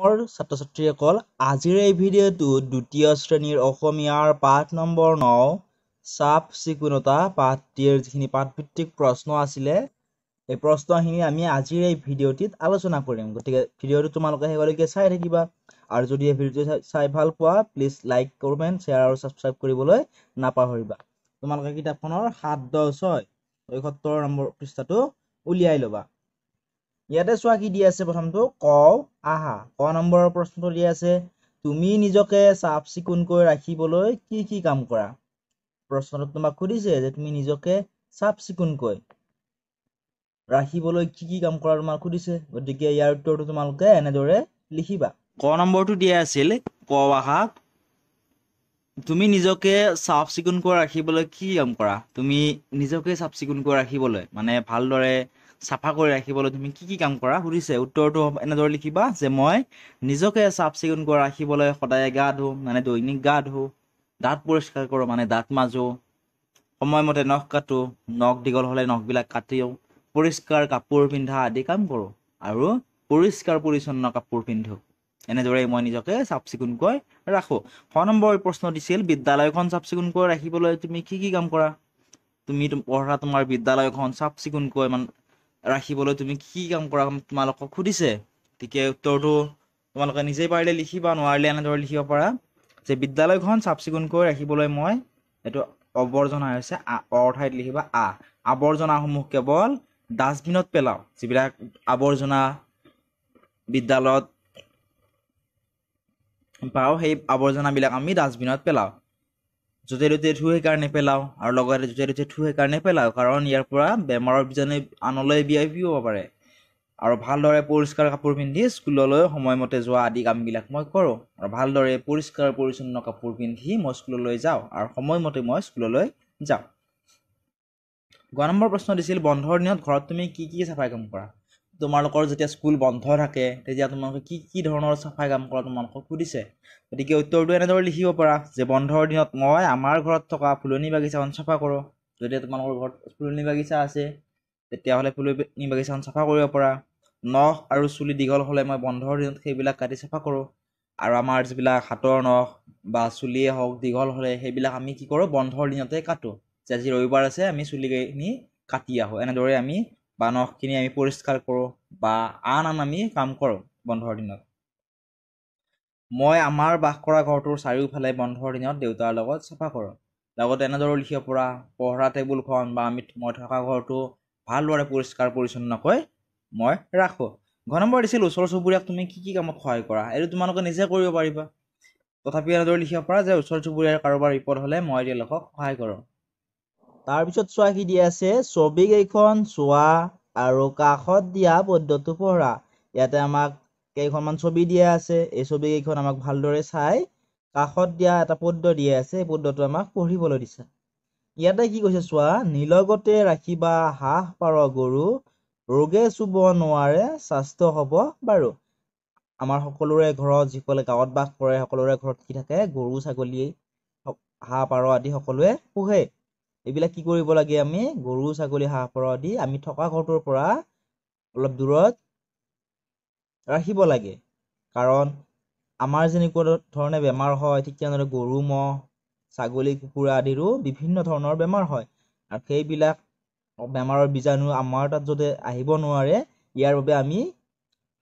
অসমৰ ছাত্ৰ ছাত্ৰীসকল আজিৰ এই ভিডিঅ'টো দ্বিতীয় শ্ৰেণীৰ অসমীয়াৰ পাঠ নম্বৰ ন চাফ চিকুণতা পাঠটিৰ যিখিনি পাঠভিত্তিক প্ৰশ্ন আছিলে এই প্ৰশ্নখিনি আমি আজিৰ এই ভিডিঅ'টিত আলোচনা কৰিম গতিকে ভিডিঅ'টো তোমালোকে সেইগৰাকীয়ে চাই থাকিবা আৰু যদি এই ভিডিঅ'টো চাই ভাল পোৱা প্লিজ লাইক কমেণ্ট শ্বেয়াৰ আৰু ছাবস্ক্ৰাইব কৰিবলৈ নাপাহৰিবা তোমালোকে কিতাপখনৰ সাত দহ ছয় ছয়সত্তৰ নম্বৰ পৃষ্ঠাটো উলিয়াই ল'বা ইয়াতে চোৱা কি দিয়া আছে প্ৰথমটো ক আহা ক নম্বৰৰ প্ৰশ্নটো দিয়া আছে তুমি নিজকে সাফ চিকুন ৰাখিবলৈ কি কি কাম কৰা প্ৰশ্নটো তোমাক খুদিছে যে তুমি নিজকে সাফ চিকুন ৰাখিবলৈ কি কি কাম কৰা তোমাক সুধিছে গতিকে ইয়াৰ উত্তৰটো তোমালোকে এনেদৰে লিখিবা ক নম্বৰটো দিয়া আছিল ক আহা তুমি নিজকে চাফ চিকুণকৈ ৰাখিবলৈ কি কাম কৰা তুমি নিজকে চাফ চিকুণকৈ ৰাখিবলৈ মানে ভালদৰে চাফা কৰি ৰাখিবলৈ তুমি কি কি কাম কৰা সুধিছে উত্তৰটো এনেদৰে লিখিবা যে মই নিজকে চাফ চিকুণ কৰি ৰাখিবলৈ সদায় গা ধুওঁ মানে দৈনিক গা ধু দাঁত পৰিষ্কাৰ কৰোঁ মানে দাঁত মাজো সময়মতে নখ কাটোঁ নখ দীঘল হ'লে নখবিলাক কাটিও পৰিষ্কাৰ কাপোৰ পিন্ধা আদি কাম কৰোঁ আৰু পৰিষ্কাৰ পৰিচ্ছন্ন কাপোৰ পিন্ধো এনেদৰে মই নিজকে চাফ চিকুণকৈ ৰাখোঁ শ নম্বৰ প্ৰশ্ন দিছিল বিদ্যালয়খন চাফ চিকুণকৈ ৰাখিবলৈ তুমি কি কি কাম কৰা তুমি পঢ়া তোমাৰ বিদ্যালয়খন চাফ চিকুণকৈ মানে ৰাখিবলৈ তুমি কি কাম কৰা তোমালোকক সুধিছে গতিকে উত্তৰটো তোমালোকে নিজেই পাৰিলে লিখিবা নোৱাৰিলে এনেদৰে লিখিব পাৰা যে বিদ্যালয়খন চাফ চিকুণকৈ ৰাখিবলৈ মই এইটো আৱৰ্জনা হৈছে আ অ ঠাইত লিখিবা আ আৱৰ্জনাসমূহ কেৱল ডাষ্টবিনত পেলাওঁ যিবিলাক আৱৰ্জনা বিদ্যালয়ত পাওঁ সেই আৱৰ্জনাবিলাক আমি ডাষ্টবিনত পেলাওঁ য'তে ত'তে থুহে কাৰণে পেলাওঁ আৰু লগতে য'তে ত'তে থুহে কাৰণে পেলাওঁ কাৰণ ইয়াৰ পৰা বেমাৰৰ বীজাণু আনলৈ বিয়পিব পাৰে আৰু ভালদৰে পৰিষ্কাৰ কাপোৰ পিন্ধি স্কুললৈ সময়মতে যোৱা আদি কামবিলাক মই কৰোঁ আৰু ভালদৰে পৰিষ্কাৰ পৰিচ্ছন্ন কাপোৰ পিন্ধি মই স্কুললৈ যাওঁ আৰু সময়মতে মই স্কুললৈ যাওঁ গ নম্বৰ প্ৰশ্ন দিছিল বন্ধৰ দিনত ঘৰত তুমি কি কি চাফাই কাম কৰা তোমালোকৰ যেতিয়া স্কুল বন্ধ থাকে তেতিয়া তোমালোকে কি কি ধৰণৰ চাফাই কাম কৰা তোমালোকক সুধিছে গতিকে উত্তৰটো এনেদৰে লিখিব পাৰা যে বন্ধৰ দিনত মই আমাৰ ঘৰত থকা ফুলনি বাগিচাখন চাফা কৰোঁ যদি তোমালোকৰ ঘৰত ফুলনি বাগিচা আছে তেতিয়াহ'লে ফুলনি বাগিচাখন চাফা কৰিব পাৰা নখ আৰু চুলি দীঘল হ'লে মই বন্ধৰ দিনত সেইবিলাক কাটি চাফা কৰোঁ আৰু আমাৰ যিবিলাক হাতৰ নখ বা চুলিয়ে হওক দীঘল হ'লে সেইবিলাক আমি কি কৰোঁ বন্ধৰ দিনতে কাটোঁ যে আজি ৰবিবাৰ আছে আমি চুলিখিনি কাটি আহোঁ এনেদৰে আমি বানহখিনি আমি পৰিষ্কাৰ কৰোঁ বা আন আন আমি কাম কৰোঁ বন্ধৰ দিনত মই আমাৰ বাস কৰা ঘৰটোৰ চাৰিওফালে বন্ধৰ দিনত দেউতাৰ লগত চাফা কৰোঁ লগতে এনেদৰে লিখিব পৰা পঢ়া টেবুলখন বা আমি মই থকা ঘৰটো ভালদৰে পৰিষ্কাৰ পৰিচ্ছন্নকৈ মই ৰাখোঁ ঘৰ নম্বৰ দিছিল ওচৰ চুবুৰীয়াক তুমি কি কি কামত সহায় কৰা এইটো তোমালোকে নিজে কৰিব পাৰিবা তথাপি এনেদৰে লিখিব পৰা যে ওচৰ চুবুৰীয়াৰ কাৰোবাৰ বিপদ হ'লে মই তেওঁলোকক সহায় কৰোঁ তাৰ পিছত চোৱা কি দিয়া আছে ছবি কেইখন চোৱা আৰু কাষত দিয়া পদ্ধতিটো পঢ়া ইয়াতে আমাক কেইখনমান ছবি দিয়া আছে এই ছবি কেইখন আমাক ভালদৰে চাই কাষত দিয়া এটা পদ্য দিয়া আছে এই পদ্যটো আমাক পঢ়িবলৈ দিছে ইয়াতে কি কৈছে চোৱা নীলগতে ৰাখিবা হাঁহ পাৰ গৰু ৰোগে চুব নোৱাৰে স্বাস্থ্য হ'ব বাৰু আমাৰ সকলোৰে ঘৰত যিসকলে গাঁৱত বাস কৰে সকলোৰে ঘৰত কি থাকে গৰু ছাগলী হাঁহ পাৰ আদি সকলোৱে পোহে এইবিলাক কি কৰিব লাগে আমি গৰু ছাগলী হাঁহ পৰা আদি আমি থকা ঘৰটোৰ পৰা অলপ দূৰত ৰাখিব লাগে কাৰণ আমাৰ যেনেকুৱা ধৰণে বেমাৰ হয় ঠিক তেনেদৰে গৰু ম'হ ছাগলী কুকুৰা আদিৰো বিভিন্ন ধৰণৰ বেমাৰ হয় আৰু সেইবিলাক বেমাৰৰ বীজাণু আমাৰ তাত যাতে আহিব নোৱাৰে ইয়াৰ বাবে আমি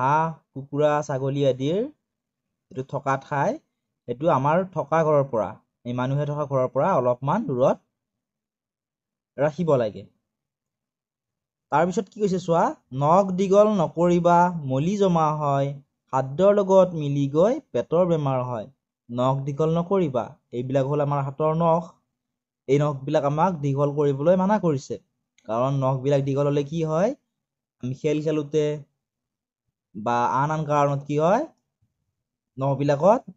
হাঁহ কুকুৰা ছাগলী আদিৰ যিটো থকা ঠাই সেইটো আমাৰ থকা ঘৰৰ পৰা এই মানুহে থকা ঘৰৰ পৰা অলপমান দূৰত ৰাখিব লাগে তাৰপিছত কি কৈছে চোৱা নখ দীঘল নকৰিবা মলি জমা হয় খাদ্যৰ লগত মিলি গৈ পেটৰ বেমাৰ হয় নখ দীঘল নকৰিবা এইবিলাক হ'ল আমাৰ হাতৰ নখ এই নখবিলাক আমাক দীঘল কৰিবলৈ মানা কৰিছে কাৰণ নখবিলাক দীঘল হ'লে কি হয় আমি খেল খেলোতে বা আন আন কাৰণত কি হয় নখবিলাকত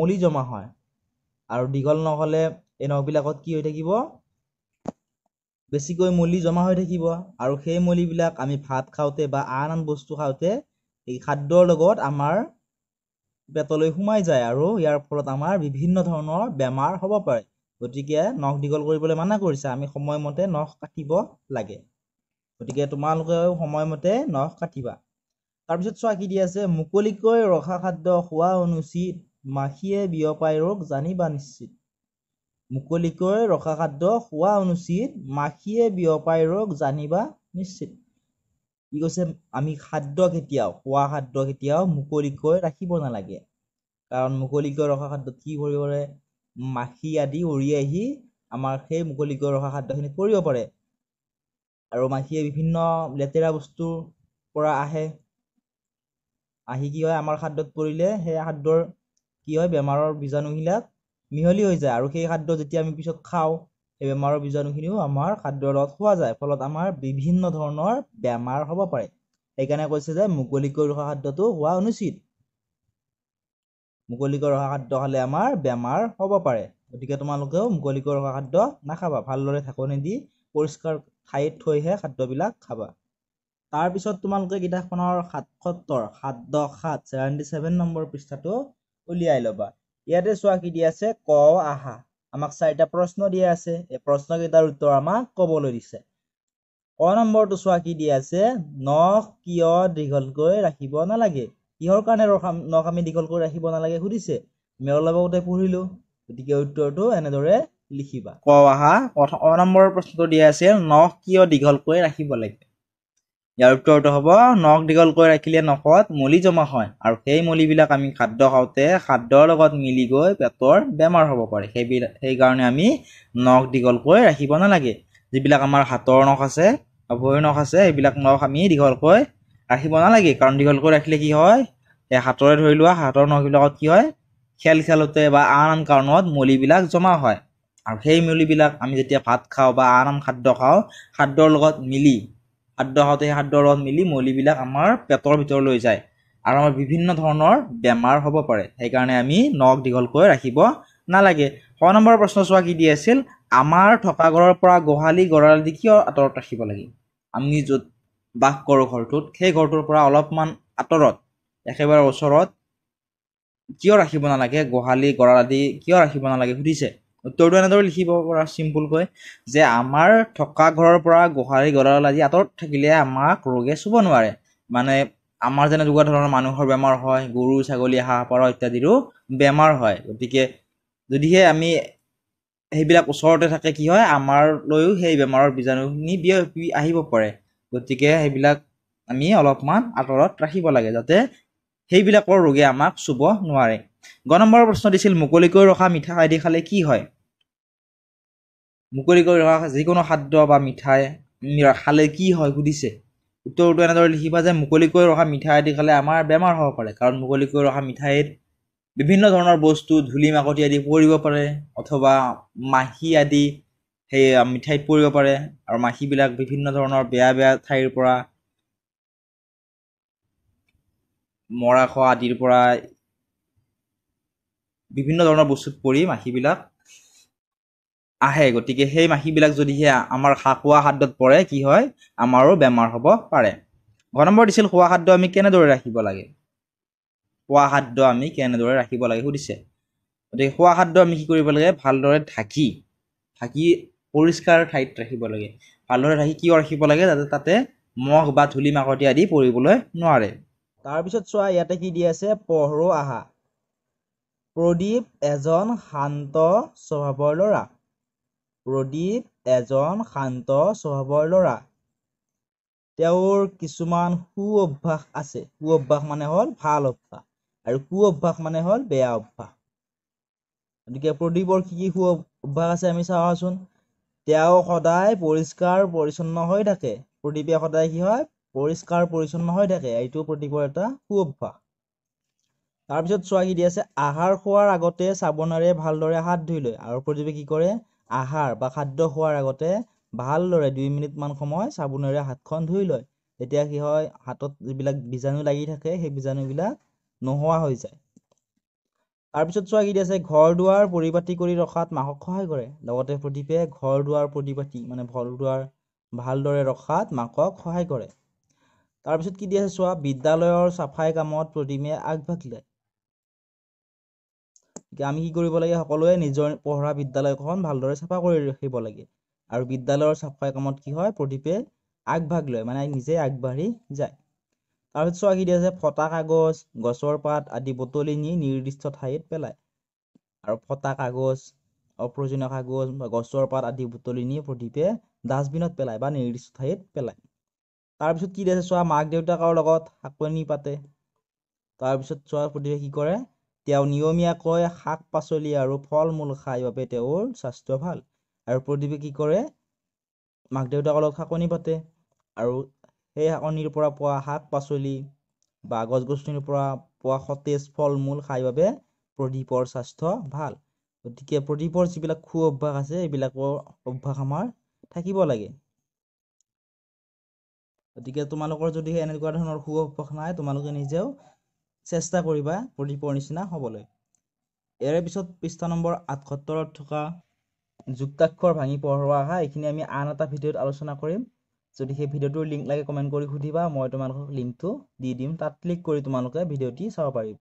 মলি জমা হয় আৰু দীঘল নহ'লে এই নখবিলাকত কি হৈ থাকিব বেছিকৈ মলি জমা হৈ থাকিব আৰু সেই মলিবিলাক আমি ভাত খাওঁতে বা আন আন বস্তু খাওঁতে এই খাদ্যৰ লগত আমাৰ পেটলৈ সোমাই যায় আৰু ইয়াৰ ফলত আমাৰ বিভিন্ন ধৰণৰ বেমাৰ হ'ব পাৰে গতিকে নখ দীঘল কৰিবলৈ মানা কৰিছে আমি সময়মতে নখ কাটিব লাগে গতিকে তোমালোকেও সময়মতে নখ কাটিবা তাৰপিছত চোৱা কি দি আছে মুকলিকৈ ৰখা খাদ্য খোৱা অনুচিত মাখিয়ে বিয়পাই ৰোগ জানিবা নিশ্চিত মুকলিকৈ ৰখা খাদ্য খোৱা অনুচিত মাখিয়ে বিয়পাই ৰোগ জানিবা নিশ্চিত কি কৈছে আমি খাদ্য কেতিয়াও খোৱা খাদ্য কেতিয়াও মুকলিকৈ ৰাখিব নালাগে কাৰণ মুকলিকৈ ৰখা খাদ্য কি কৰিব পাৰে মাখি আদি উৰি আহি আমাৰ সেই মুকলিকৈ ৰখা খাদ্যখিনি কৰিব পাৰে আৰু মাখিয়ে বিভিন্ন লেতেৰা বস্তুৰ পৰা আহে আহি কি হয় আমাৰ খাদ্যত পৰিলে সেই খাদ্যৰ কি হয় বেমাৰৰ বীজাণুবিলাক মিহলি হৈ যায় আৰু সেই খাদ্য যেতিয়া আমি পিছত খাওঁ সেই বেমাৰৰ বীজাণুখিনিও আমাৰ খাদ্যৰ লগত খোৱা যায় ফলত আমাৰ বিভিন্ন ধৰণৰ বেমাৰ হ'ব পাৰে সেইকাৰণে কৈছে যে মুকলি কৰি ৰখা খাদ্যটো হোৱা অনুচিত মুকলি কৰি ৰখা খাদ্য খালে আমাৰ বেমাৰ হ'ব পাৰে গতিকে তোমালোকেও মুকলি কৰি ৰখা খাদ্য নাখাবা ভালদৰে ঢাকনি দি পৰিষ্কাৰ ঠাইত থৈহে খাদ্যবিলাক খাবা তাৰপিছত তোমালোকে কিতাপখনৰ সাতসত্তৰ সাত দহ সাত ছেভেণ্টি চেভেন নম্বৰ পৃষ্ঠাটো উলিয়াই ল'বা ইয়াতে চোৱা কি দিয়া আছে ক আহা আমাক চাৰিটা প্ৰশ্ন দিয়া আছে এই প্ৰশ্নকেইটাৰ উত্তৰ আমাক ক'বলৈ দিছে ক নম্বৰটো চোৱা কি দিয়া আছে নখ কিয় দীঘলকৈ ৰাখিব নালাগে কিহৰ কাৰণে নখ আমি দীঘলকৈ ৰাখিব নালাগে সুধিছে মেয়ৰ লগতে পঢ়িলো গতিকে উত্তৰটো এনেদৰে লিখিবা ক আহা অ নম্বৰৰ প্ৰশ্নটো দিয়া আছে নখ কিয় দীঘলকৈ ৰাখিব লাগে ইয়াৰ উত্তৰটো হ'ব নখ দীঘলকৈ ৰাখিলে নখত মলি জমা হয় আৰু সেই মলিবিলাক আমি খাদ্য খাওঁতে খাদ্যৰ লগত মিলি গৈ পেটৰ বেমাৰ হ'ব পাৰে সেইবিলাক সেইকাৰণে আমি নখ দীঘলকৈ ৰাখিব নালাগে যিবিলাক আমাৰ হাতৰ নখ আছে বা ভৰিৰ নখ আছে সেইবিলাক নখ আমি দীঘলকৈ ৰাখিব নালাগে কাৰণ দীঘলকৈ ৰাখিলে কি হয় এই হাতৰে ধৰি লোৱা হাতৰ নখবিলাকত কি হয় খেল খেলোঁতে বা আন আন কাৰণত মলিবিলাক জমা হয় আৰু সেই মলিবিলাক আমি যেতিয়া ভাত খাওঁ বা আন আন খাদ্য খাওঁ খাদ্যৰ লগত মিলি খাদ্য খাওঁতে সেই খাদ্যৰ লগত মিলি মলিবিলাক আমাৰ পেটৰ ভিতৰলৈ যায় আৰু আমাৰ বিভিন্ন ধৰণৰ বেমাৰ হ'ব পাৰে সেইকাৰণে আমি নখ দীঘলকৈ ৰাখিব নালাগে ছ নম্বৰ প্ৰশ্ন চোৱা কি দি আছিল আমাৰ থকা ঘৰৰ পৰা গোহালি গঁৰাল দি কিয় আঁতৰত ৰাখিব লাগে আমি য'ত বাস কৰোঁ ঘৰটোত সেই ঘৰটোৰ পৰা অলপমান আঁতৰত একেবাৰে ওচৰত কিয় ৰাখিব নালাগে গোহালি গঁৰাল আদি কিয় ৰাখিব নালাগে সুধিছে উত্তৰটো এনেদৰে লিখিব পৰা চিম্পুলকৈ যে আমাৰ থকা ঘৰৰ পৰা গোহালি গঁড়াল আদি আঁতৰত থাকিলে আমাক ৰোগে চুব নোৱাৰে মানে আমাৰ যেনেকুৱা ধৰণৰ মানুহৰ বেমাৰ হয় গৰু ছাগলী হাঁহ পাৰ ইত্যাদিৰো বেমাৰ হয় গতিকে যদিহে আমি সেইবিলাক ওচৰতে থাকে কি হয় আমাৰলৈও সেই বেমাৰৰ বীজাণুখিনি বিয়পি আহিব পাৰে গতিকে সেইবিলাক আমি অলপমান আঁতৰত ৰাখিব লাগে যাতে সেইবিলাকৰ ৰোগে আমাক চুব নোৱাৰে গ নম্বৰৰ প্ৰশ্ন দিছিল মুকলিকৈ ৰখা মিঠা আদি খালে কি হয় মুকলি কৰি ৰখা যিকোনো খাদ্য বা মিঠাই খালে কি হয় সুধিছে উত্তৰটো এনেদৰে লিখিবা যে মুকলিকৈ ৰখা মিঠাই আদি খালে আমাৰ বেমাৰ হ'ব পাৰে কাৰণ মুকলি কৰি ৰখা মিঠাইত বিভিন্ন ধৰণৰ বস্তু ধূলি মাকতি আদি পৰিব পাৰে অথবা মাখি আদি সেই মিঠাইত পৰিব পাৰে আৰু মাখিবিলাক বিভিন্ন ধৰণৰ বেয়া বেয়া ঠাইৰ পৰা মৰাশ আদিৰ পৰা বিভিন্ন ধৰণৰ বস্তুত পৰি মাখিবিলাক আহে গতিকে সেই মাখিবিলাক যদিহে আমাৰ খা খোৱা খাদ্যত পৰে কি হয় আমাৰো বেমাৰ হ'ব পাৰে ঘ নম্বৰ দিছিল খোৱা খাদ্য আমি কেনেদৰে ৰাখিব লাগে খোৱা খাদ্য আমি কেনেদৰে ৰাখিব লাগে সুধিছে গতিকে খোৱা খাদ্য আমি কি কৰিব লাগে ভালদৰে ঢাকি ঢাকি পৰিষ্কাৰ ঠাইত ৰাখিব লাগে ভালদৰে ঢাকি কিয় ৰাখিব লাগে যাতে তাতে মহ বা ধূলি মাকতি আদি পৰিবলৈ নোৱাৰে তাৰপিছত চোৱা ইয়াতে কি দি আছে পহৰো আহা প্ৰদীপ এজন শান্ত স্বভাৱৰ ল'ৰা প্ৰদীপ এজন শান্ত স্বভাৱৰ ল'ৰা তেওঁৰ কিছুমান সু অভ্যাস আছে সু অভ্যাস মানে হ'ল ভাল অভ্যাস আৰু কু অভ্যাস মানে হ'ল বেয়া অভ্যাস গতিকে প্ৰদীপৰ কি কি সু অভ্যাস আছে আমি চাওঁচোন তেওঁ সদায় পৰিষ্কাৰ পৰিচ্ছন্ন হৈ থাকে প্ৰদীপে সদায় কি হয় পৰিষ্কাৰ পৰিচ্ছন্ন হৈ থাকে এইটো প্ৰদীপৰ এটা সু অভ্যাস তাৰপিছত চোৱা কি দি আছে আহাৰ খোৱাৰ আগতে চাবোনেৰে ভালদৰে হাত ধুই লয় আৰু প্ৰদীপে কি কৰে আহাৰ বা খাদ্য খোৱাৰ আগতে ভালদৰে দুই মিনিটমান সময় চাবোনেৰে হাতখন ধুই লয় তেতিয়া কি হয় হাতত যিবিলাক বীজাণু লাগি থাকে সেই বীজাণুবিলাক নোহোৱা হৈ যায় তাৰপিছত চোৱা কি আছে ঘৰ দুৱাৰ পৰিপাতি কৰি ৰখাত মাকক সহায় কৰে লগতে প্ৰদীপে ঘৰ দুৱাৰ পৰিপাতি মানে ঘৰ দুৱাৰ ভালদৰে ৰখাত মাকক সহায় কৰে তাৰপিছত কি দিয়া আছে চোৱা বিদ্যালয়ৰ চাফাই কামত প্ৰদীপে আগভাগ লয় গতিকে আমি কি কৰিব লাগে সকলোৱে নিজৰ পঢ়া বিদ্যালয়খন ভালদৰে চাফা কৰি ৰাখিব লাগে আৰু বিদ্যালয়ৰ চাফাই কামত কি হয় প্ৰদীপে আগভাগ লয় মানে নিজে আগবাঢ়ি যায় তাৰপিছত চোৱা কি দিয়া যায় ফটা কাগজ গছৰ পাত আদি বটলি নি নিৰ্দিষ্ট ঠাইত পেলায় আৰু ফটা কাগজ অপ্ৰয়োজনীয় কাগজ বা গছৰ পাত আদি বটলি নি প্ৰদীপে ডাষ্টবিনত পেলায় বা নিৰ্দিষ্ট ঠাইত পেলায় তাৰপিছত কি দিয়া চোৱা মাক দেউতাকৰ লগত শাকনি পাতে তাৰপিছত চোৱা প্ৰদীপে কি কৰে তেওঁ নিয়মীয়াকৈ শাক পাচলি আৰু ফল মূল খাই বাবে তেওঁৰ স্বাস্থ্য ভাল আৰু প্ৰদীপে কি কৰে মাক দেউতাকৰ লগত শাকনি পাতে আৰু সেই শাকনিৰ পৰা পোৱা শাক পাচলি বা গছ গছনিৰ পৰা পোৱা সতেজ ফল মূল খাই বাবে প্ৰদীপৰ স্বাস্থ্য ভাল গতিকে প্ৰদীপৰ যিবিলাক সু অভ্যাস আছে এইবিলাকৰ অভ্যাস আমাৰ থাকিব লাগে গতিকে তোমালোকৰ যদি এনেকুৱা ধৰণৰ সু অভ্যাস নাই তোমালোকে নিজেও চেষ্টা কৰিবা প্ৰদীপৰ নিচিনা হ'বলৈ ইয়াৰে পিছত পৃষ্ঠা নম্বৰ আঠসত্তৰত থকা যুক্তাক্ষৰ ভাঙি পঢ়োৱা হয় এইখিনি আমি আন এটা ভিডিঅ'ত আলোচনা কৰিম যদি সেই ভিডিঅ'টোৰ লিংক লাগে কমেণ্ট কৰি সুধিবা মই তোমালোকক লিংকটো দি দিম তাত ক্লিক কৰি তোমালোকে ভিডিঅ'টি চাব পাৰিব